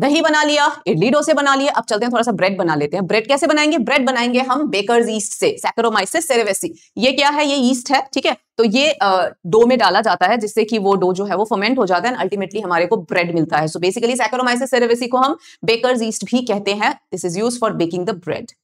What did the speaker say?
दही बना लिया इडली डोसे बना लिया अब चलते हैं थोड़ा सा ब्रेड बना लेते हैं ब्रेड कैसे बनाएंगे ब्रेड बनाएंगे हम बेकर ईस्ट से सैक्रोमाइसिस सेरेवेसी ये क्या है ये ईस्ट है ठीक है तो ये डो में डाला जाता है जिससे कि वो डो जो है वो फर्मेंट हो जाता है एंड अल्टीमेटली हमारे को ब्रेड मिलता है सो बेसिकली सैक्रोमाइसिस सेरेवेसी को हम बेकर ईस्ट भी कहते हैं this is use for baking the bread